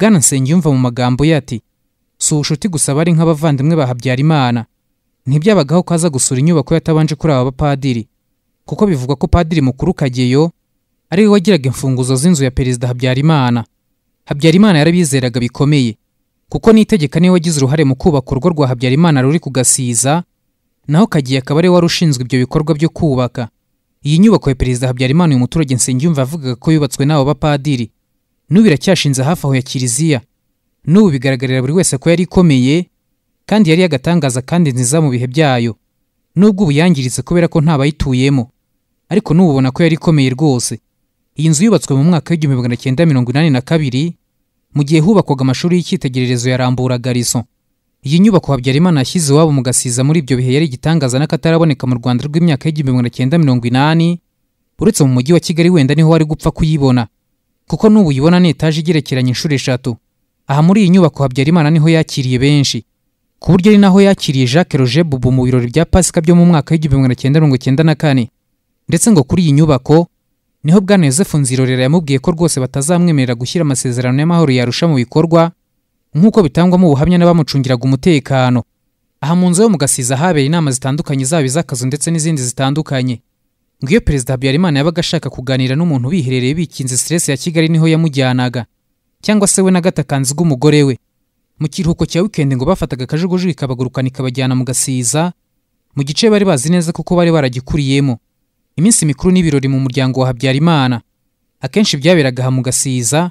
bwana yumva mu magambo ye ati si ubushuti gusa bari nk'abavandimwe ba habyarimana ntibyabagaho ko aza gusura inyubako yatabanje kuri aba bapadiri kuko bivugwa ko padiri mukuru kageyo ari we wagiraga imfunguzo z'inzu ya perezida habyarimana habyarimana yarabizeraga bikomeye kuko n'itegeka niwe wagize uruhare mu kubaka urugo rwa habyarimana ruri kugasiza gasiza naho kagiye akaba ari we wari ushinzwe ibyo bikorwa byo kubaka iyi nyubako ya perezida habyarimana uyu muturage nsengiyumva avugaga ko yubatswe n'abo bapadiri n'ubu iracyashinze hafi aho ya kiliziya n'ubu bigaragarira buri wese ko yari ikomeye kandi yari yagatangaza kandi nziza mu bihe byayo n'ubwo ubu yangiritse kubera ko nta ntabayituyemo ariko n'ubu ubona ko yari ikomeye rwose iyi nzu yubatswe mu mwaka w'igihumbi magana cyenda mirongo inani na kabiri mu gihe hubakwaga amashuri y'icyitegererezo yarambura rambura gariso iyi nyubako habyarimana yashyize iwabo mu gasiza muri ibyo bihe yari igitangaza n'akataraboneka mu rwanda rw'imyaka y'igihumbi magana cyenda mirongo inani uretse mu mujyi wa kigali wenda niho wari gupfa kuyibona kuko n'ubu uyibona ni etaje igerekeranye inshuro eshatu aha muri iyi nyubako habyarimana niho yakiriye benshi ku buryo ari naho yakiriye jacques roger bubu mu birori bya pasika byo mu mwaka w'igihumbi magana cyenda mirongo cyenda na kane ndetse ngo kuri iyi nyubako niho bwana yosefu nzirorera yamubwiye ko rwose batazamwemerera gushyira amasezerano y'amahoro yarusha mu bikorwa nk'uko bitangwamo ubuhamya n'abamucungiraga umutekano aha mu nzu yo mu gasiza habereye inama zitandukanye zaba iz'akazu ndetse n'izindi zitandukanye iyo perezida habyarimana yabaga ashaka kuganira n'umuntu biherereye bikinze stress ya kigali niho yamujyanaga cyangwa se we na gatakanzi bw'umugore we mu kiruhuko cya wikendi ngo bafataga akajugujugu kabagurukana ikabajyana mu gasiza mu gice bari bazi neza kuko bari baragikuriyemo iminsi mikuru n'ibirori mu muryango wa habyarimana akenshi byaberaga aha mu gasiza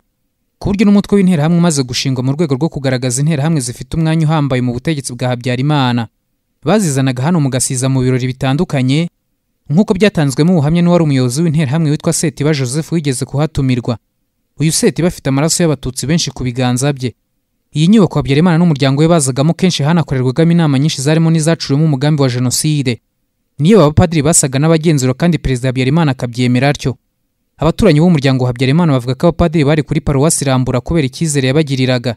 ku buryo n'umutwe w'interahamwe umaze gushingwa mu rwego rwo kugaragaza interahamwe zifite umwanya uhambaye mu butegetsi bwa habyarimana bazizanaga hano mu gasiza mu birori bitandukanye nk'uko byatanzwemo ubuhamya n'uwari umuyobozi w'interahamwe witwa setiba joseph wigeze kuhatumirwa uyu seti bafite amaraso y'abatutsi benshi ku biganza bye iyi nyubako habyarimana n'umuryango we bazagamo kenshi hanakorerwagamo inama nyinshi zarimo n'izacuriwemo umugambi wa jenoside niyo abapadiri basaga n'abagenzura kandi perezida habyarimana akabyemera atyo abaturanyi b'umuryango habyarimana bavuga ko abapadiri bari kuri paruwasi rambura kubera icyizere yabagiriraga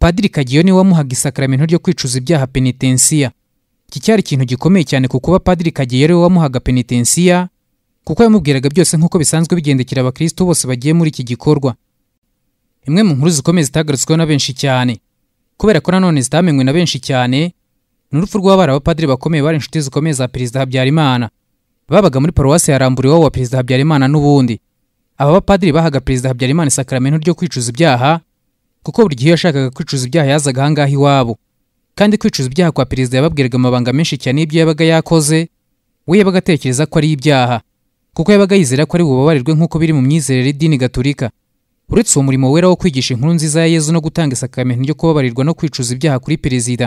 padiri kagiyo niwe wamuhaga isakaramentu ryo kwicuza ibyaha penitensiya iki cyari ikintu gikomeye cyane ku kuba padiri kageyo ariwe wamuhaga penitensiya kuko yamubwiraga byose nk'uko bisanzwe bigendekera abakristo bose bagiye muri iki gikorwa imwe mu nkuru zikomeye zitagarutsweho na benshi cyane kubera ko nanone zitamenywe na benshi cyane ni urupfu rw'abari abapadiri bakomeye bari inshuti zikomeye za perezida habyarimana babaga muri paruwasi ya wa perezida habyarimana n'ubundi aba bapadiri bahaga perezida habyarimana isakaramentu ryo kwicuza ibyaha kuko buri gihe yashakaga kwicuza ibyaha yazaga ahangaha iwabo kandi kwicuza ibyaha kwa perezida yababwiraga amabanga menshi cyane y'ibyo yabaga yakoze we yabaga atekereza ko ari ibyaha kuko yabaga yizera ko ari bubabarirwe nk'uko biri mu myizerere y'idini gaturika uretse uwo murimo wera wo kwigisha inkuru nziza ya yezu no gutanga isakamento ryo kubabarirwa no kwicuza ibyaha kuri perezida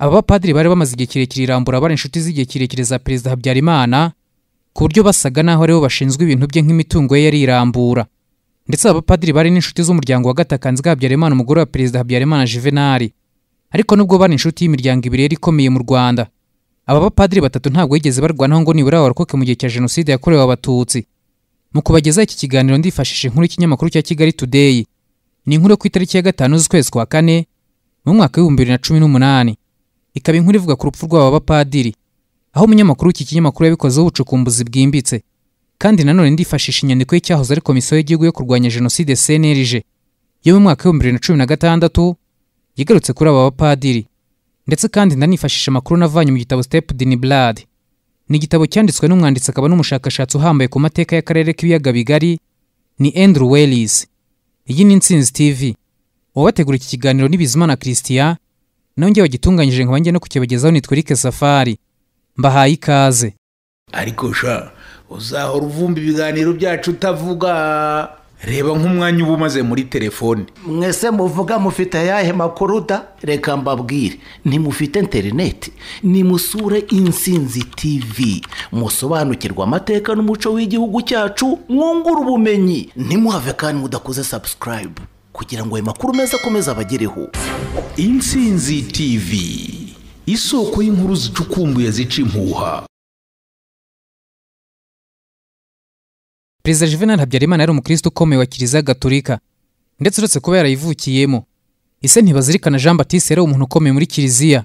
aba bapadiri bari bamaze igihe kirekire irambura bari inshuti z'igihe kirekire za perezida habyarimana ku buryo basaga n'aho aribo bashinzwe ibintu bye nk'imitungo ye yari irambura ndetse aba bapadiri bari n'inshuti z'umuryango wa gatakanzi bwa habyarimana umugore wa perezida habyarimana juvenali ariko nubwo bari inshuti y'imiryango ibiri yari ikomeye mu rwanda aba bapadiri batatu ntabwo yigeze barwanaho ngo nibura abarokore mu gihe cya jenoside yakorewe abatutsi mu kubagezaho iki kiganiro ndifashishije inkuru y'ikinyamakuru cya kigali today ni inkuru yo ku itariki ya gatanu z'ukwezi kwa kane mu mwaka w'ibihumbi bibiri na cumi n'umunani ikaba inkuru ivuga ku rupfu rw'aba bapadiri aho umunyamakuru w'iki kinyamakuru yabikozeho ubucukumbuzi bwimbitse kandi nanone ndifashisha inyandiko y'icyahoze ari komisiyo y'igihugu yo kurwanya jenoside cnlg yo mu mwaka w'ibihumbi bibiri na cumi na gatandatu yigarutse kuri aba bapadiri ndetse kandi nanifashisha amakuru navanye mu gitabo step dini blad ni igitabo cyanditswe n'umwanditsi akaba n'umushakashatsi uhambaye ku mateka y'akarere k'ibiyaga bigari ni andrew wellis iyi ni insinzi tv uwabategura iki kiganiro ni bizimana christian nongeye wagitunganyije nkaba njye no kukibagezaho ni twirike safari mbahaye ikaze ariko sha uzahora uvumba ibiganiro byacu utavuga reba nk'umwanya uba umaze muri telefone mwese muvuga mufite ayahe makuru da reka mbabwire ntimufite interineti nimusure insinzi tivi musobanukirwa amateka n'umuco w'igihugu cyacu mwungura ubumenyi ntimuhave kandi mudakoze sabusikarayibu kugira ngo ayo makuru meza akomeze abagereho insinzi tivi isoko y'inkuru zicukumbuye zica impuha perezida juvenal habyarimana yari umukristo ukomeye wa kiliziya gatolika ndetse uretse kuba yarayivukiyemo ese ntibazirikana jean batiste yari umuntu ukomeye muri kiliziya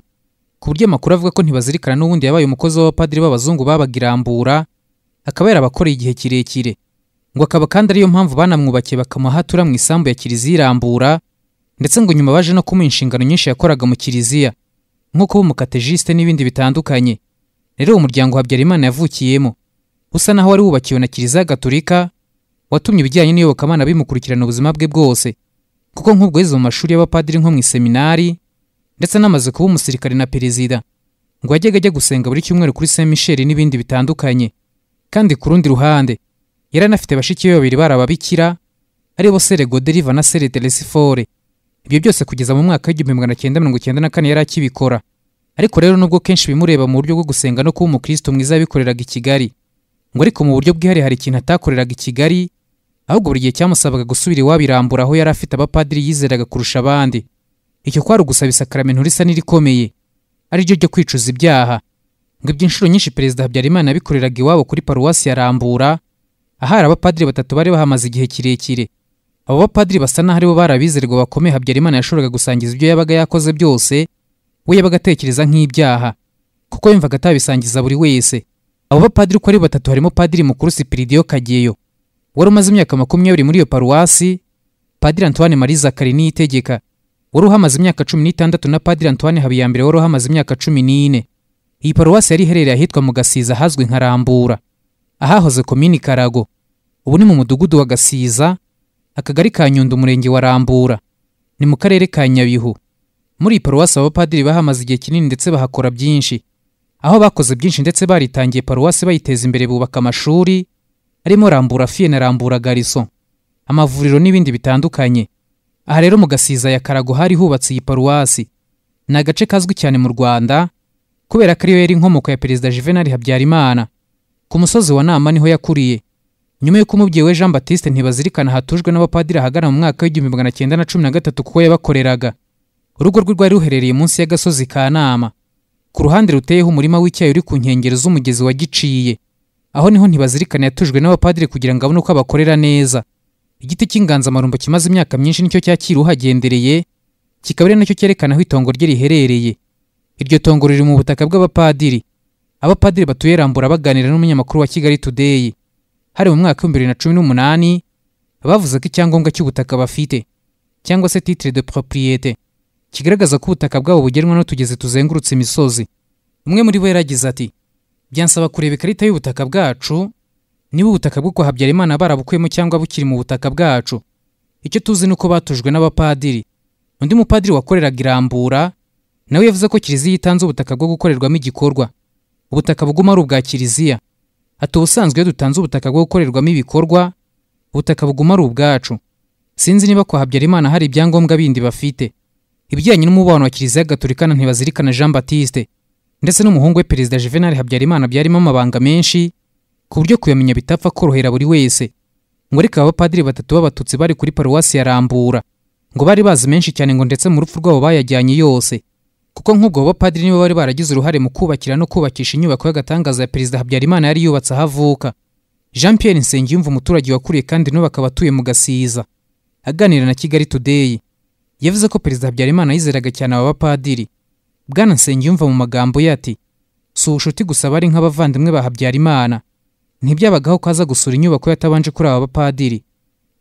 ku buryo amakuru avuga ko ntibazirikana n'ubundi yabaye umukozi w'abapadiri b'abazungu babagirambura akaba yarabakoreye igihe kirekire ngo akaba kandi ariyo mpamvu banamwubakiye bakamuha atura mu isambu ya kiliziya irambura ndetse ngo nyuma baje no kumuha inshingano nyinshi yakoraga mu kiliziya nkuko kuba umukatejisite n'ibindi bitandukanye rero uwo muryango habyarimana yavukiyemo usa naho wari wubakiwe na kiliziya gatolika watumye ibijyanye n'iyobokamana bimukurikirana ubuzima bwe bwose kuko nk'ubwo yize mu mashuri y'abapadiri nko mu iseminari ndetse anamaze kuba umusirikare na perezida ngo yajyaga ajya gusenga buri cyumweru kuri saint michel n'ibindi bitandukanye kandi ku rundi ruhande yari anafite bashiki be babiri barababikira ababikira aribo sere goderiva na sere ibyo byose kugeza mu mwaka w'igihumbi magana cyenda mirongo icyenda na kane yari akibikora ariko rero nubwo kenshi bimureba mu buryo bwo gusenga no kuba umukristo mwiza yabikoreraga i kigali ngo ariko mu buryo bwihariye hari ikintu atakoreraga i kigali ahubwo buri gihe cyamusabaga gusubira iwabo irambura aho yari afite abapadiri yizeraga kurusha abandi icyo kwari ugusaba isakaramintu risa n'irikomeye ari ryo kwicuza ibyaha ngo inshuro nyinshi perezida habyarimana yabikoreraga iwabo kuri paruwasi ya rambura ahari abapadiri batatu bari bahamaze igihe kirekire abo bapadiri basa n'aho aribo barabizerwa bakomeye habyarimana yashoboraga gusangiza ibyo yabaga yakoze byose we yabaga atekereza nk'ibyaha kuko yumvaga atabisangiza buri wese abo bapadiri uko ari batatu harimo padiri mukuru sipiridiyo kageyo wari umaze imyaka makumyabiri muri iyo paruwasi padiri antoine marie zakari niyitegeka wari uhamaze imyaka cumi n'itandatu na padiri antoine habiyambere wari uhamaze imyaka cumi n'ine iyi paruwasi yari iherereye ahitwa mu gasiza hazwi nka rambura ahahoze komini karago ubu ni mu mudugudu wa gasiza akagari ka nyundo umurenge wa rambura ni mu karere ka nyabihu muri iyi paruwasi padiri bahamaze igihe kinini ndetse bahakora byinshi aho bakoze byinshi ndetse baritangiye paruwasi bayiteza imbere bubaka amashuri harimo rambura fiye na rambura gariso amavuriro n'ibindi bitandukanye aha rero mu gasiza ya karago hari hubatse iyi paruwasi ni agace kazwi cyane mu rwanda kubera ko ariyo yari inkomoko ya perezida juvenal habyarimana ku musozi wa nama niho yakuriye nyuma y'uko umubyeyi we jean batiste ntibazirikana hatujwe n'abapadiri ahagana mu mwaka w'igihumbi magana cyenda na cumi na gatatu kuko yabakoreraga urugo rwe rwari ruherereye munsi y'agasozi ka nama ku ruhande ruteyeho umurima w'icyayi uri ku nkengero z'umugezi wa aho niho ntibazirikana yatujwe n'abapadiri kugira ngo abone uko abakorera neza igiti cy'inganzamarumbo kimaze imyaka myinshi nicyo cyakira uhagendereye kikaba ari nacyo cyerekana aho itongo rye riherereye iryo tongo riri mu butaka bw'abapadiri abapadiri batuye rambura baganira n'umunyamakuru wa kigali today hari mu mwaka w'ibihumbi bibiri na cumi n'umunani bavuze ko icyangombwa cy'ubutaka bafite cyangwa se titire de propriyete kigaragaza ko ubutaka bwabo bugenwa n'utugezi tuzengurutse imisozi umwe muri bo yaragize ati byansaba kureba ikarita y'ubutaka bwacu niba ubutaka bwo kwa habyarimana barabukuyemo cyangwa bukiri mu butaka bwacu icyo tuzi ni uko batujwe n'abapadiri undi mupadiri wakoreraga irambura nawe yavuze ko kiliziya itanze ubutaka bwo gukorerwamo igikorwa ubutaka buguma ari ubwa kiliziya ati ubusanzwe iyo dutanze ubutaka bwo gukorerwamo ibikorwa ubutaka buguma ari ubwacu sinzi niba kwa habyarimana hari ibyangombwa bindi bafite ibijyanye n'umubano wa kiliziya Gatolika na ntibazirikana jean batiste ndetse n'umuhungu we perezida juvenal habyarimana byarimo amabanga menshi ku buryo kuyamenya bitapfa korohera buri wese ngo ariko aba bapadiri batatu b'abatutsi bari kuri paruwasi ya rambura ngo bari bazi menshi cyane ngo ndetse mu rupfu rwabo bayajyanye yose kuko nk'ubwo abo bapadiri nibo bari baragize uruhare mu kubakira no kubakisha inyubako y'agatangaza ya perezida habyarimana yari yubatse aho avuka jean pierre nsengiyumva umuturage wakuriye kandi n'ubu akaba atuye mu gasiza aganira na kigali today yavuze ko perezida habyarimana yizeraga cyane aba bapadiri bwana yumva mu magambo ye ati si ubucuti gusa bari nk'abavandimwe ba habyarimana ntibyabagaho ko aza gusura inyubako yatabanje kuri aba bapadiri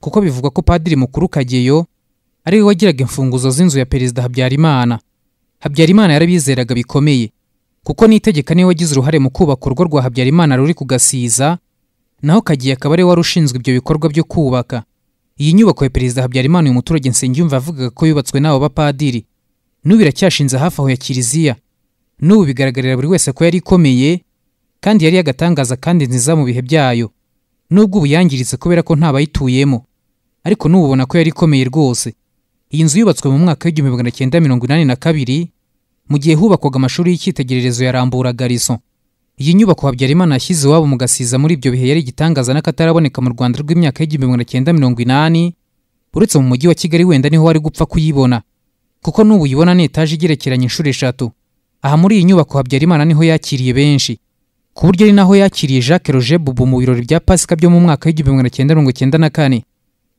kuko bivugwa ko padiri mukuru kageyo ari we wagiraga imfunguzo z'inzu ya perezida habyarimana habyarimana yarabizeraga bikomeye kuko n'itegeka niwe wagize uruhare mu kubaka urugo rwa habyarimana ruri kugasiza naho kagiye akaba ari we wari ushinzwe ibyo bikorwa byo kubaka iyi nyubako ya perezida habyarimana uyu muturage nsengiyumva yavugaga ko yubatswe n'abo bapadiri n'ubu iracyashinze hafi aho ya kiliziya n'ubu bigaragarira buri wese ko yari ikomeye kandi yari yagatangaza kandi nziza mu bihe byayo n'ubwo ubu yangiritse kubera ko ntabayituyemo ariko n'ubu ubona ko yari ikomeye rwose iyi nzu yubatswe mu mwaka w'igihumbi magana cyenda mirongo inani na kabiri mu gihe hubakwaga amashuri y'icyitegererezo ya rambura garison iyi nyubako habyarimana yashyize iwabo mu gasiza muri ibyo bihe yari igitangaza n'akataraboneka mu rwanda rw'imyaka y'igihumbi magana cyenda mirongo inani uretse mu mujyi wa kigali wenda niho wari gupfa kuyibona kuko n'ubu uyibona ni etaje igerekeranye inshuro eshatu aha muri iyi nyubako habyarimana niho yakiriye benshi ku buryo ari naho yakiriye jacques roger bubu mu birori bya pasika byo mu mwaka w'igihumbi magana cyenda mirongo cyenda na kane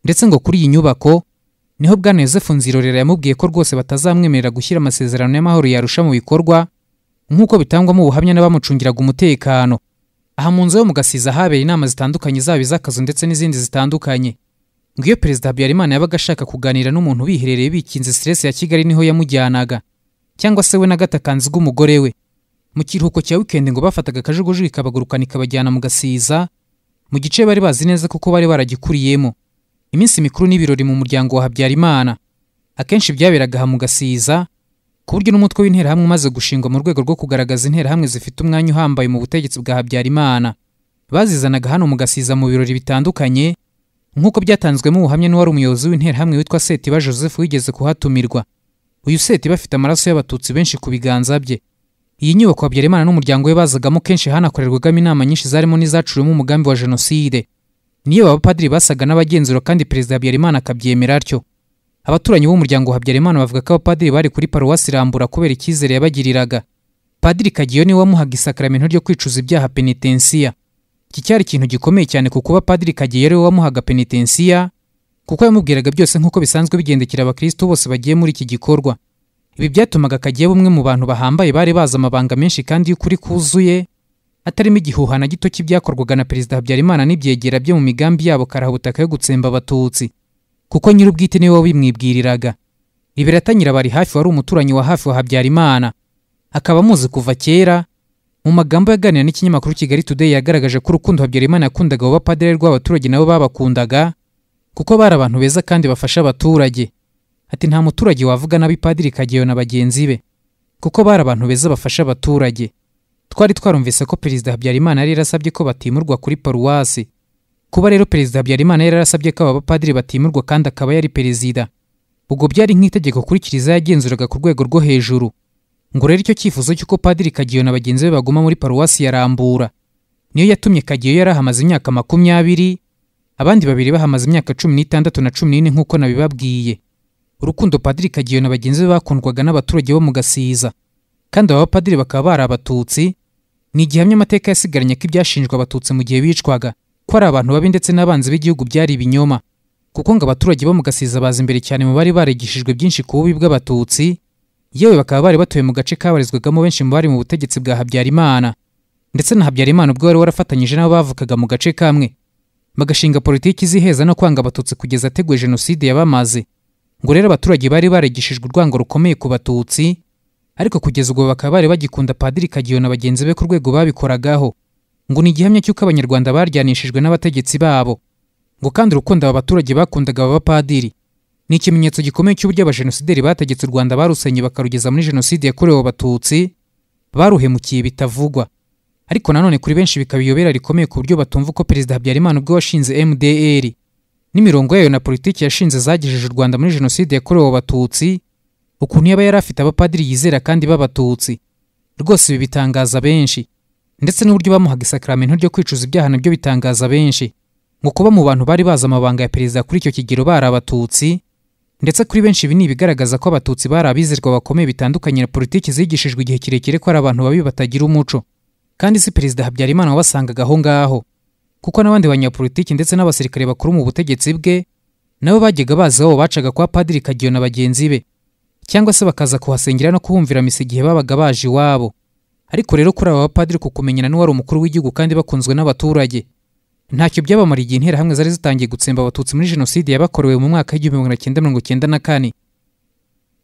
ndetse ngo kuri iyi nyubako niho bwana yosefu nzirorera yamubwiye ko rwose batazamwemerera gushyira amasezerano y'amahoro yarusha mu bikorwa nk'uko bitangwamo ubuhamya n'abamucungiraga umutekano aha mu nzu yo mu gasiza habera inama zitandukanye zaba iz'akazu ndetse n'izindi zitandukanye ngo iyo perezida habyarimana yabaga ashaka kuganira n'umuntu biherereye bikinze siresi ya kigali niho yamujyanaga cyangwa se we na gatakanzi bw'umugore we mu kiruhuko cya wikendi ngo bafataga akajugujugu ikabagurukana ikabajyana mu gasiza mu gice bari bazi neza kuko bari baragikuriyemo iminsi mikuru n'ibirori mu muryango wa habyarimana akenshi byaberaga aha mu gasiza ku buryo n'umutwe w'interahamwe umaze gushingwa mu rwego rwo kugaragaza interahamwe zifite umwanya uhambaye mu butegetsi bwa habyarimana bazizanaga hano mugasiza mu birori bitandukanye nk'uko byatanzwemo ubuhamya n'uwari umuyobozi w'interahamwe witwa setiba joseph wigeze kuhatumirwa uyu setiba afite amaraso y'abatutsi benshi ku biganza bye iyi nyubako habyarimana n'umuryango we bazagamo kenshi hanakorerwagamo inama nyinshi zarimo n'izacuriwemo umugambi wa jenoside niyo abapadiri basaga n'abagenzura kandi perezida habyarimana akabyemera atyo abaturanyi b'umuryango wa habyarimana bavuga ko abapadiri bari kuri paruwasi rambura kubera icyizere yabagiriraga padiri kagiyo niwe wamuhaga isakaramento ryo kwicuza ibyaha penitensiya iki cyari ikintu gikomeye cyane ku kuba padiri kagiyo ariwe wamuhaga penitensiya kuko yamubwiraga byose nk'uko bisanzwe bigendekera abakristo bose bagiye muri iki gikorwa ibi byatumaga kagiye bumwe mu bantu bahambaye bari bazi amabanga menshi kandi y'ukuri kuzuye atarimo igihuhana na gito cy'ibyakorwaga na perezida habyarimana n'ibyegera bye mu migambi yabo karahubutaka yo gutsemba abatutsi kuko nyir'ubwite niwe wabimwibwiriraga ibiratangira bari hafi wari umuturanyi wa hafi wa habyarimana akaba amuzi kuva kera mu magambo yaganira n'ikinyamakuru kigali today yagaragaje ko urukundo habyarimana yakundaga abo bapadiri rw'abaturage nabo babakundaga kuko bari abantu beza kandi bafasha abaturage ati nta muturage wavuga nabi padiri kageyo na bagenzi be kuko bari abantu beza bafasha abaturage twari twarumvise ko perezida habyarimana yari yarasabye ko batimurwa kuri paruwasi kuba rero perezida habyarimana yari yarasabye ko aba bapadiri batimurwa kandi akaba yari perezida ubwo byari nk'itegeko kuri kiliziya yagenzuraga ku rwego rwo hejuru ngo rero icyo cyifuzo cy'uko padiri kagiyo na bagenzi be baguma muri paruwasi ya rambura niyo yatumye kagiyo yari ahamaze imyaka makumyabiri abandi babiri bahamaze imyaka cumi n'itandatu na cumi n'ine nk'uko nabibabwiye urukundo padiri kagiyo na bagenzi be bakundwaga n'abaturage bo mu gasiza kandi aba bapadiri bakaba bari abatutsi ni igihamya amateka yasigaranye ko ibyashinjwa abatutsi mu gihe bicwaga ko ari abantu babi ndetse n'abanzi b'igihugu byari ibinyoma kuko ngo abaturage bo mu gasiza baza imbere cyane mu bari barigishijwe byinshi ku bubi bw'abatutsi yewe bakaba bari batuye mu gace kabarizwagamo benshi mu bari mu butegetsi bwa habyarimana ndetse na habyarimana ubwo wari warafatanyije nabo bavukaga mu gace kamwe bagashinga politiki ziheza no kwanga abatutsi kugeza ateguye jenoside yabamaze ngo rero abaturage bari barigishijwe urwango rukomeye ku batutsi ariko kugeza ubwo bakaba bari bagikunda padiri kagiyo na bagenzi be ku rwego babikoragaho ngo ni igihamya cy'uko abanyarwanda baryanishijwe n'abategetsi babo ngo kandi urukundo aba baturage bakundaga abapadiri ni ikimenyetso gikomeye cy'uburyo abajenosideri bategetse u rwanda barusenye bakarugeza muri jenoside yakorewe abatutsi baruhemukiye bitavugwa ariko nanone kuri benshi bikaba iyobera rikomeye ku buryo batumva uko perezida habyarimana ubwo washinze mdr n'imirongo yayo na politiki yashinze zagejeje u rwanda muri jenoside yakorewe abatutsi ukuntu yaba yari afite abapadiri yizera kandi b'abatutsi rwose ibi bitangaza benshi ndetse n'uburyo bamuhaga isakaramentu ryo kwicuza ibyaha nabyo bitangaza benshi ngo kuba mu bantu bari bazi amabanga ya perezida kuri icyo kigero bari abatutsi ndetse kuri benshi ibi ni ibigaragaza ko abatutsi bari abizerwa bakomeye bitandukanye na politiki zigishijwe igihe kirekire ko ari abantu babi batagira umuco kandi si perezida habyarimana wabasangaga aho ngaho kuko n'abandi banyapolitiki ndetse n'abasirikare bakuru mu butegetsi bwe nabo bajyaga bazi aho bacaga kwa padiri kagiyo na bagenzi be cyangwa se bakaza kuhasengera no kubumvira misa igihe babaga baje iwabo ariko rero kuri aba bapadiri ku n'uwari umukuru w'igihugu kandi bakunzwe n'abaturage ntacyo byabamara igihe interahamwe zari zitangiye gutsemba abatutsi muri jenoside yabakorewe mu mwaka w'igihumbi magana cyenda mirongo cyenda na kane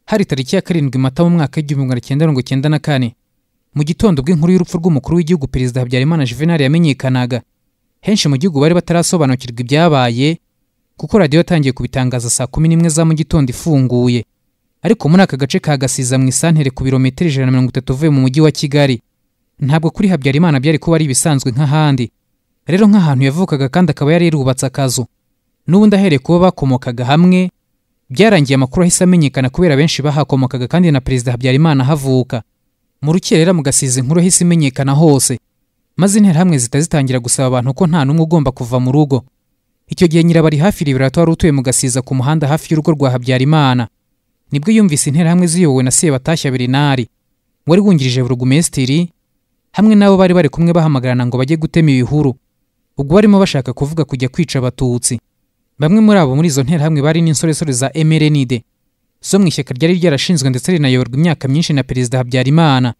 hari tariki ya karindwi mata mu mwaka w'igihumbi magana cyenda mirongo cyenda na kane mu gitondo bw'inkuru y'urupfu rw'umukuru w'igihugu perezida habyarimana juvenal yamenyekanaga henshi mu gihugu bari batarasobanukirwa ibyabaye kuko radiyo yatangiye kubitangaza saa kumi n'imwe za mu gitondo ifunguye ariko muri aka gace kagasiza mu isantere ku birometero ijana na mirongo itatu uvuye mu mujyi wa kigali ntabwo kuri habyarimana byari kuba ari ibisanzwe nk'ahandi rero nk'ahantu yavukaga kandi akaba yari yarubatse akazu n'ubundi ahereye kuba bakomokaga hamwe byarangiye amakuru ahise amenyekana kubera benshi bahakomokaga kandi na perezida habyarimana havuka mu rukerera mu gasiza inkuru ahise imenyekana hose maze interahamwe zita zitangira gusaba abantu ko nta n'umwe ugomba kuva mu rugo icyo gihe nyirabari hafi riberato wari utuye mugasiza ku muhanda hafi y'urugo rwa habyarimana nibwo yumvise interahamwe ziyobowe na sebatashya berinari wari wungirije burugumesitiri hamwe n'abo bari bari kumwe bahamagarana ngo bajye gutema ibihuru ubwo barimo bashaka kuvuga kujya kwica abatutsi bamwe muri abo muri izo nterahamwe bari n'insoresore za emerenide zo mu ishyaka ryari ryarashinzwe ndetse rinayoborwa imyaka myinshi na perezida habyarimana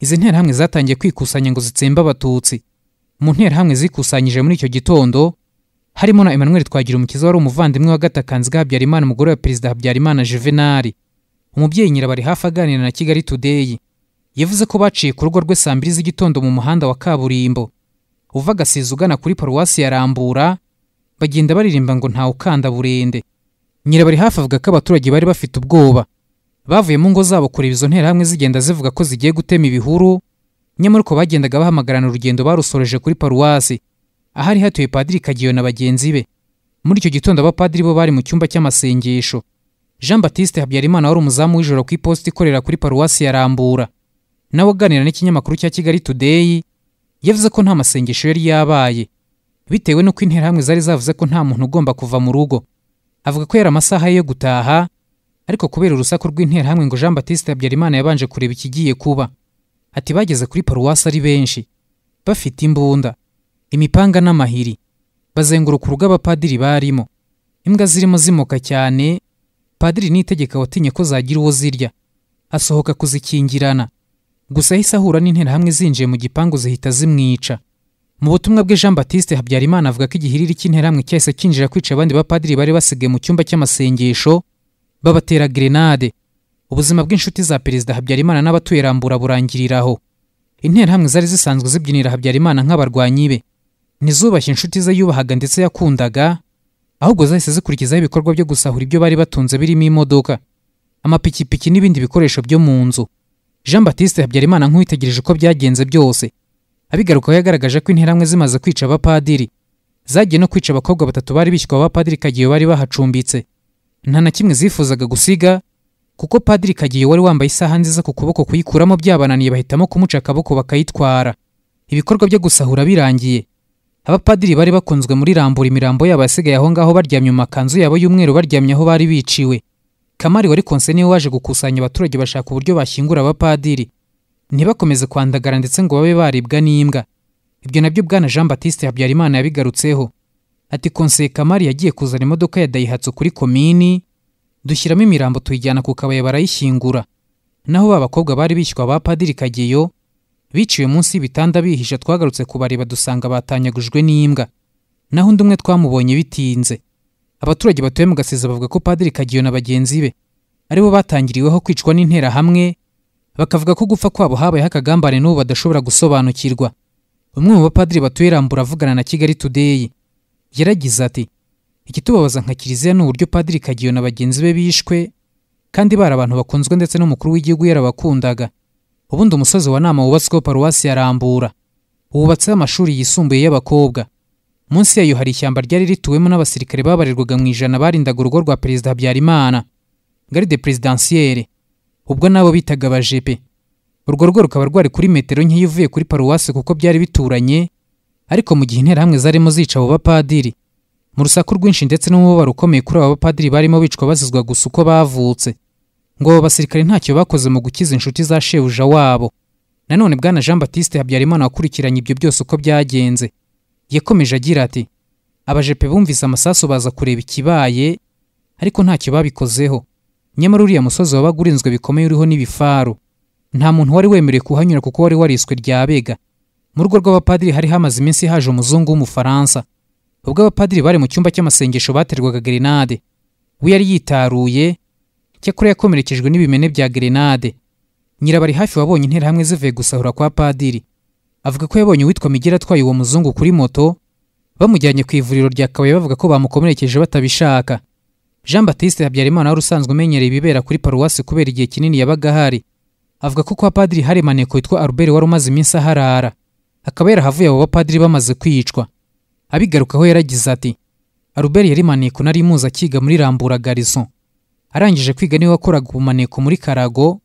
izi nterahamwe zatangiye kwikusanya ngo zitsembe abatutsi mu nterahamwe zikusanyije muri icyo gitondo harimo na emmanuel twagira umukiza wari umuvandimwe wa gatakanswe habyarimana umugore wa perezida habyarimana Juvenal. umubyeyi nyirabari hafi aganira na kigali today yavuze ko baciye ku rugo rwe saa mbiri z'igitondo mu muhanda wa kaburimbo uva agasiza ugana kuri paruwasi ya rambura bagenda baririmba ngo ntawe ukanda burende nyirabari hafi avuga ko abaturage bari bafite ubwoba bavuye mu ngo zabo kureba izo nterahamwe zigenda zivuga ko zigiye gutema ibihuru nyamara uko bagendaga bahamagarana urugendo barusoreje kuri paruwasi ahari hatuye padiri kagiyo na bagenzi be muri icyo gitondo abapadiri bo bari mu cyumba cy'amasengesho jean batiste habyarimana wari umuzamu w'ijoro ku iposita ikorera kuri paruwasi ya rambura nawe aganira n'ikinyamakuru cya kigali Today yavuze ko nta masengesho yari yabaye bitewe n'uko interahamwe zari zavuze ko nta muntu ugomba kuva mu rugo avuga ko yari amasaha yo gutaha ariko kubera urusaku rw'interahamwe ngo jean Baptiste habyarimana yabanje kureba ikigiye kuba ati bageze kuri paruwasi ari benshi bafite imbunda imipanga n'amahiri bazenguruka urugo abapadiri barimo imbwa zirimo zimoka cyane padiri nitegeka watinye ko zagira uwo zirya asohoka kuzikingirana gusa ahise ahura n'interahamwe zinjiye mu gipangu zihita zimwica mu butumwa bwe jean batiste habyarimana avuga ko igihiriri cy'interahamwe cyahise kinjira kwica abandi bapadiri bari basigaye mu cyumba cy'amasengesho babatera gerenade ubuzima bw'inshuti za perezida habyarimana n'abatuye rambura burangiriraho interahamwe zari zisanzwe zibyinira habyarimana nk'abarwanyi be ntizubashye inshuti ze yubahaga ndetse yakundaga ahubwo zahise zikurikizaho ibikorwa byo gusahura ibyo bari batunze birimo imodoka amapikipiki n'ibindi bikoresho byo mu nzu jean batiste habyarimana nk'uwitegereje uko byagenze byose abigarukaho yagaragaje ko interamwe zimaze kwica abapadiri zagiye no kwica abakobwa batatu bari bishywa abapadiri kagiye bari bahacumbitse nta na kimwe zifuzaga gusiga kuko padiri kagiye wari wambaye isaha nziza ku kuboko kuyikuramo byabananiye bahitamo kumuca akaboko bakayitwara ibikorwa byo gusahura birangiye abapadiri bari bakunzwe muri rambura imirambo yabo yasigaye aho ngaho baryamye mu makanzu yabo y'umweru baryamye aho bari biciwe kamari wari konse niwe waje gukusanya abaturage bashaka uburyo bashyingura abapadiri ntibakomeze kwandagara ndetse ngo babe baribwa n'imbwa ibyo nabyo bwana jean batiste habyarimana yabigarutseho ati konseye kamari yagiye kuzana imodoka ya dayihatsu kuri komini dushyiramo imirambo tuyijyana ku kabaya barayishyingura naho ba bakobwa bari bishywa ba kageyo biciwe munsi y'ibitanda bihishe twagarutse kubareba dusanga batanyagujwe n'imbwa naho undi umwe twamubonye bitinze abaturage batuye mu gasiza bavuga ko padiri kagiyo na bagenzi be aribo batangiriweho kwicwa n'interahamwe bakavuga ko gupfa kwabo habayeho akagambane n'ubu badashobora gusobanukirwa umwe mu bapadiri batuye rambura avugana na kigali today yaragize ati ikitubabaza nka kiliziya ni uburyo padiri kagiyo na bagenzi be bishwe kandi bari abantu bakunzwe ndetse n'umukuru w'igihugu yarabakundaga ubundi umusozi wa nama wubatsweho paruwasi ya rambura wubatseho amashuri yisumbuye y'abakobwa munsi yayo hari ishyamba ryari rituwemo n'abasirikare babarirwaga mu ijana barindaga urugo rwa perezida habyarimana garide perezidensiyere ubwo nabo bitaga abajepe urwo rugo rukaba rwari kuri metero nke ivuye kuri paruwasi kuko byari bituranye ariko mu gihe interahamwe zarimo zica abo bapadiri mu rusaku rwinshi ndetse n'umubabaro ukomeye kuri abo bapadiri barimo bicwa bazizwa gusa uko bavutse ngo abo basirikare ntacyo bakoze mu gukiza inshuti za shebuja wabo nanone bwana jean Baptiste habyarimana wakurikiranye ibyo byose uko byagenze yakomeje agira ati abajepe bumvise amasasu baza kureba ikibaye ariko ntacyo babikozeho nyamara uriya musozi wabaga urinzwe bikomeye uriho n'ibifaru nta muntu wari wemerewe kuhanyura kuko wari wariswe rya bega mu rugo rw'abapadiri hari hamaze iminsi haje umuzungu w'umufaransa ubwo abapadiri bari mu cyumba cy'amasengesho baterwaga gerenade we yari yitaruye cyakora yakomerekejwe n'ibimene bya gerenade nyirabari hafi wabonye interahamwe zivuye gusahura kwa padiri avuga ko yabonye uwitwa migera atwaye uwo muzungu kuri moto bamujyanye ku ivuriro rya kabuye bavuga ko bamukomerekeje batabishaka jean batiste habyarimana wari usanzwe umenyereye ibibera kuri paruwasi kubera igihe kinini yabaga ahari avuga ko kwa padiri hari maneko witwa albert wari umaze iminsi aharara akaba yarahavuye abo bapadiri bamaze kwicwa abigarukaho yaragize ati albert yari maneko nari muzi akiga muri rambura garison arangije kwiga niwe wakoraga ubumaneko muri karago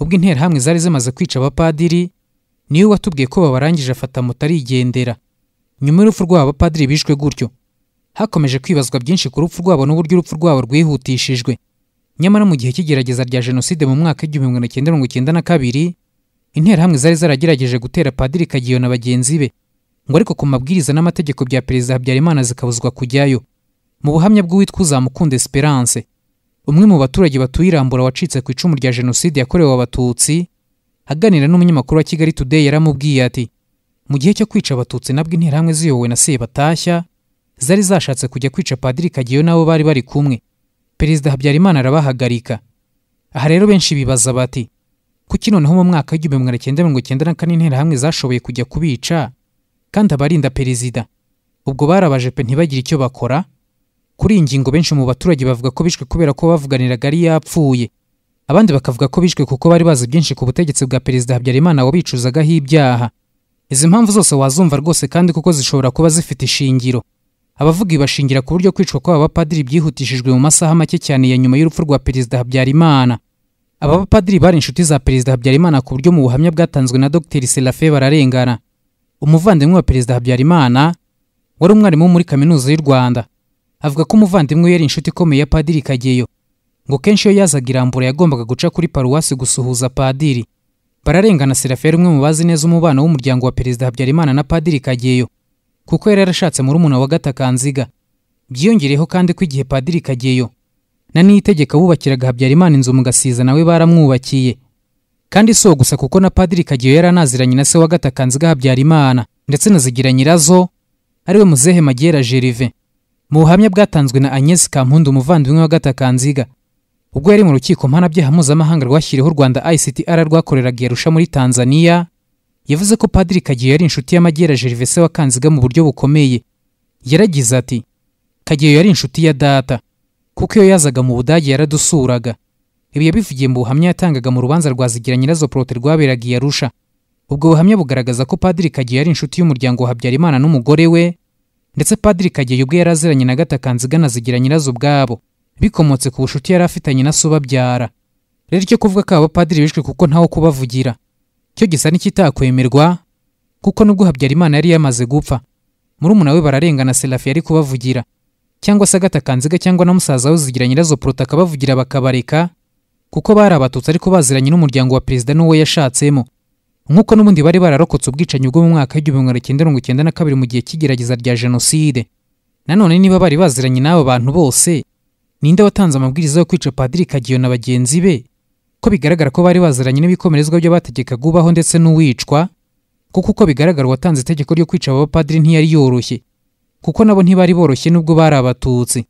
ubwo interahamwe zari zimaze kwica abapadiri niwe watubwiye ko babarangije afata moto arigendera nyuma y'urupfu rwabo abapadiri bishwe gutyo hakomeje kwibazwa byinshi ku rupfu rwabo n'uburyo urupfu rwabo rwihutishijwe nyamara mu gihe cy'igerageza rya jenoside mu mwaka w'igihumbi magana cyenda mirongo icyenda na kabiri interahamwe zari zaragerageje gutera padiri kagiyo na bagenzi be ngo ariko ku mabwiriza n'amategeko bya perezida habyarimana zikabuzwa kujyayo mu buhamya bw'uwitwa uzamukunde esperance umwe mu baturage batuye irambura wacitse ku icumu rya jenoside yakorewe abatutsi aganira n'umunyamakuru wa kigali today yaramubwiye ati mu gihe cyo kwica abatutsi nabwo interahamwe ziyobowe na se batashya zari zashatse kujya kwica padiri kageyo n'abo bari bari kumwe perezida habyarimana arabahagarika aha rero benshi bibaza bati kuki noneho mu mwaka w'igihumbi magana cyenda mirongo cyenda na kane interahamwe zashoboye kujya kubica kandi abarinda perezida ubwo barabaje pe ntibagire icyo bakora kuri iyi ngingo benshi mu baturage bavuga ko bishwe kubera ko bavuganiraga ari yapfuye abandi bakavuga ko bishwe kuko bari bazi byinshi ku butegetsi bwa perezida habyarimana wabicuzagaho ibyaha izi mpamvu zose wazumva rwose kandi kuko zishobora kuba zifite ishingiro abavuga bashingira ku buryo kwicwa kw'aba bapadiri byihutishijwe mu masaha make cyane ya nyuma y'urupfu rwa perezida habyarimana aba bapadiri bari inshuti za perezida habyarimana ku buryo mu buhamya bwatanzwe na dr serafe bararengana umuvandimwe wa perezida habyarimana wari umwarimu muri kaminuza y'u rwanda avuga ko umuvandimwe we yari inshuti ikomeye ya padiri kageyo ngo kenshi iyo yazaga irambura yagombaga guca kuri paruwasi gusuhuza padiri bararengana seraferi umwe mu bazi neza umubano w'umuryango wa perezida habyarimana na padiri kageyo kuko yari yarashatse murumuna wa gatakanziga byiyongereyeho kandi ko igihe padiri kageyo na niyitegeka bubakiraga habyarimana inzu mu gasiza nawe baramwubakiye kandi si gusa kuko na padiri kageyo yari anaziranye na se wa gatakanziga habyarimana ndetse na zigira nyirazo ariwe muzehe magera jerive mu buhamya bwatanzwe na Agnes Kampundu umuvandimwe wa Gatakanziga ubwo yari mu rukiko mpanabyaha mpuzamahanga rwashyiriweho Rwanda ICTR rwakoreraga Arusha muri Tanzania yavuze ko Padiri Kagiyo yari inshuti y'amagera Gervais wa Kanziga mu buryo bukomeye yaragize ati Kagiyo yari inshuti ya data kuko iyo yazaga mu Budage yaradusuraga ibi yabivugiye mu buhamya yatangaga mu rubanza rwa Zigira Nyirazo Prote rwaberaga Arusha ubwo buhamya bugaragaza ko Padiri Kagiyo yari inshuti y'umuryango wa Habyarimana n'umugore we ndetse padiri kageyo ubwe yari aziranye na gatakanzi ganazigira nyirazo ubwabo bikomotse ku bucuti yari afitanye na so rero icyo kuvuga ko aba padiri bishwe kuko ntawe kubavugira cyo gisa n'ikitakwemerwa kuko nubwo habyarimana yari yamaze gupfa murumuna we bararengana serafi yari kubavugira cyangwa se agatakanziga cyangwa na musaza we zigira nyirazo porota akabavugira bakabareka kuko bari abatutsi ariko baziranye n'umuryango wa perezida n'uwo yashatsemo nk'uko n'ubundi bari bararokotse ubwicanyi bwo mu mwaka w'igihumbi magana cyenda mirongo icyenda na kabiri mu gihe cy'igerageza rya jenoside nanone niba bari baziranye n'abo bantu bose ninde watanze amabwiriza yo kwica padiri kagiyo na bagenzi be ko bigaragara ko bari baziranye n'ibikomerezwa by'abategekaga ubaho ndetse n'uwicwa kuko uko bigaragara uwatanze itegeko ryo kwica abo bapadiri ntiyari yoroshye kuko nabo ntibari boroshye n'ubwo bari abatutsi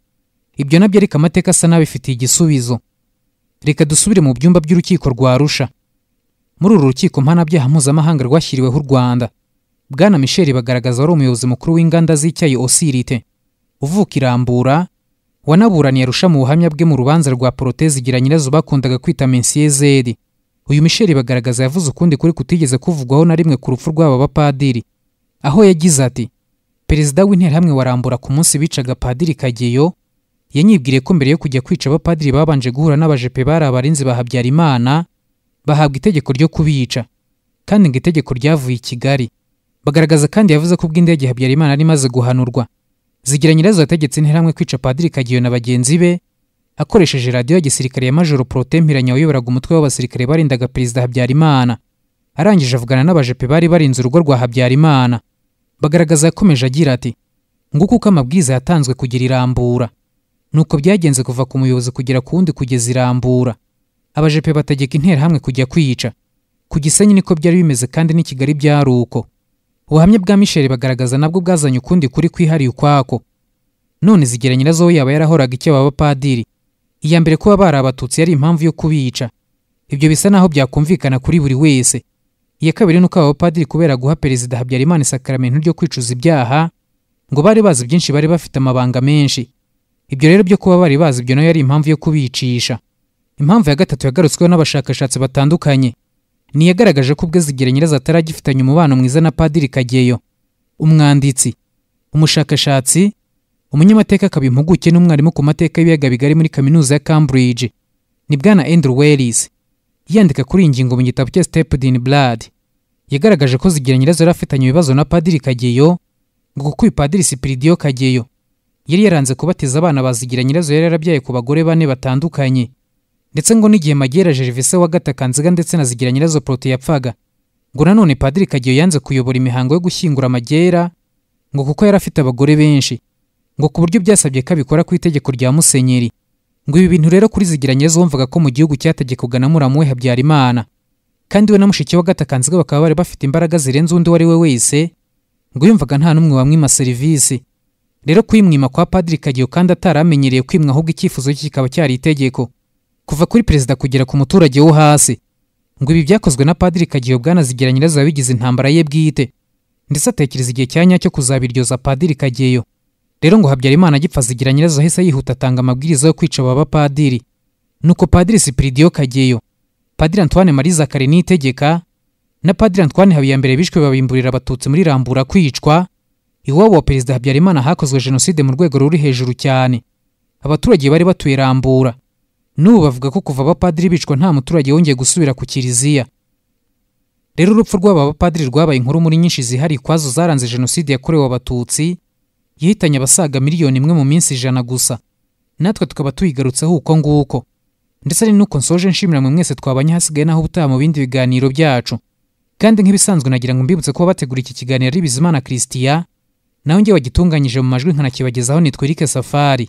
ibyo nabyo ariko amateka asa n'abifitiye igisubizo reka dusubire mu byumba by'urukiko rwa arusha muri uru rukiko mpanabyaha mpuzamahanga rwashyiriweho u rwanda bwana michel bagaragaza wari umuyobozi mukuru w'inganda z'icyayi osirite uvuka irambura wanaburaniye arusha mu buhamya bwe mu rubanza rwa poroteze igira nyirazo bakundaga kwita mensiyezeri uyu michel bagaragaza yavuze ukundi kuri kutigeze kuvugwaho na rimwe ku rupfu rw'aba bapadiri aho yagize ati perezida w'interahamwe warambura ku munsi bicaga padiri kageyo yanyibwiriye ko mbere yo kujya kwica abapadiri babanje guhura n'abajepe bari abarinzi ba habyarimana bahabwa itegeko ryo kubica kandi ngo itegeko ryavuye i kigali bagaragaza kandi yavuze ko ubw'indege habyarimana yari imaze guhanurwa zigira nyirazo yategetse interahamwe kwica padiri kagiyo na bagenzi be akoresheje radiyo ya gisirikare ya majoro porotemperanya wayoboraga umutwe w'abasirikare barindaga perezida habyarimana arangije avugana n'abajepe bari barinze urugo rwa habyarimana bagaragaza yakomeje agira ati nguko uko amabwiriza yatanzwe kugira irambura nuko byagenze kuva ku muyobozi kugera ku wundi kugeza irambura abajepe bategeka interahamwe kujya kwica ku gisenyi niko byari bimeze kandi n'i kigali byari uko ubuhamya bwa misheli bagaragaza nabwo bwazanye ukundi kuri kwihariye ukwako none zigera nyirazo yaba yarahoraga icyaba abapadiri iya mbere kuba bari abatutsi yari impamvu yo kubica ibyo bisa naho byakumvikana kuri buri wese iya kabiri nuko aba bapadiri kubera guha perezida habyarimana isakaramentu ryo kwicuza ibyaha ngo bari bazi byinshi bari bafite amabanga menshi ibyo rero byo kuba bari bazi ibyo nayo yari impamvu yo kubicisha impamvu ya gatatu yagarutsweho n'abashakashatsi batandukanye ni iyagaragaje ko ubwizigire nyirazo ataragifitanye umubano mwiza na padiri kageyo umwanditsi umushakashatsi umunyamateka akaba impuguke n'umwarimu ku mateka y'ibiyaga bigari muri kaminuza ya cambridge ni bwana andrew wellis yandika kuri iyi ngingo mu gitabo cya steped blood yagaragaje ko zigira nyirazo yari afitanye ibibazo na padiri kageyo ngo kuko uyu padiri sipiridiyo kageyo yari yaranze kubatiza abana bazigira nyirazo yari yarabyaye ku bagore bane batandukanye ndetse ngo n'igihe magera gerivise wa gatakanziga ndetse na zigira nyirazo porote yapfaga ngo nanone padiri kagiyo yanze kuyobora imihango yo gushyingura amagera ngo kuko yari afite abagore benshi ngo ku buryo byasabye ko abikora ku itegeko rya musenyeri ngo ibi bintu rero kuri zigira nyezo wumvaga ko mu gihugu cyategekwaga na muramu habyarimana kandi we na mushiki wa gatakanziga bakaba bari bafite imbaraga zirenze undi uwo ari we wese ngo yumvaga nta n'umwe wamwima serivisi rero kwimwima kwa padiri kagiyo kandi ataramenyereye kwimwa ahubwo icyifuzo cye kikaba cyari itegeko kuva kuri perezida kugera ku muturage wo hasi ngo ibi byakozwe na padiri kagiyo bwanazigira nyirazo wabigize intambara ye bwite ndetse atekereza igihe cya nyacyo kuzabiryoza padiri kageyo rero ngo habyarimana agipfa zigira nyirazo ahise yihuta atanga amabwiriza yo kwica aba bapadiri nuko padiri sipiridiyo kageyo padiri antoine mariza kare nitegeka na padiri antoine habiyambere bishwe babimburira abatutsi muri rambura kwicwa iwabo wa perezida habyarimana hakozwe jenoside mu rwego ruri hejuru cyane abaturage bari batuye rambura n'ubu bavuga ko kuva abapadiri bicwa nta muturage wongeye gusubira ku kiliziya rero urupfu rw'aba bapadiri rwabaye inkuru muri nyinshi zihari kwazo zaranze jenoside yakorewe abatutsi yahitanye abasaga miliyoni imwe mu minsi ijana gusa natwe tukaba tuyigarutseho uko nguko ndetse ari nuko nsoje nshimira mwe mwese twabanye hasigaye naho ubutaha mu bindi biganiro byacu kandi nk'ibisanzwe nagira ngo mbibutse kuba bategura iki kiganiro ari bizimana christian nawe njye wagitunganyije mu majwi nkanakibagezaho nitwa erike safari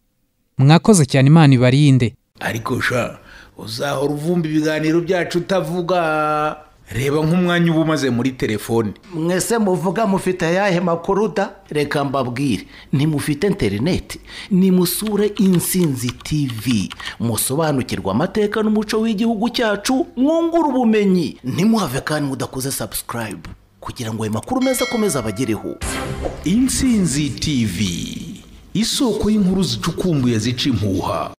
mwakoze cyane imana ibarinde ariko sha uzahora uvumba ibiganiro byacu utavuga reba nk'umwanya uba umaze muri telefone mwese muvuga mufite ayahe makuru da reka mbabwire ntimufite interineti nimusure insinzi TV musobanukirwa amateka n'umuco w'igihugu cyacu mwungura ubumenyi ntimuhave kandi mudakoze sabusikarayibu kugira ngo ayo makuru meza akomeze abagereho insinzi TV isoko y'inkuru zicukumbuye zica impuha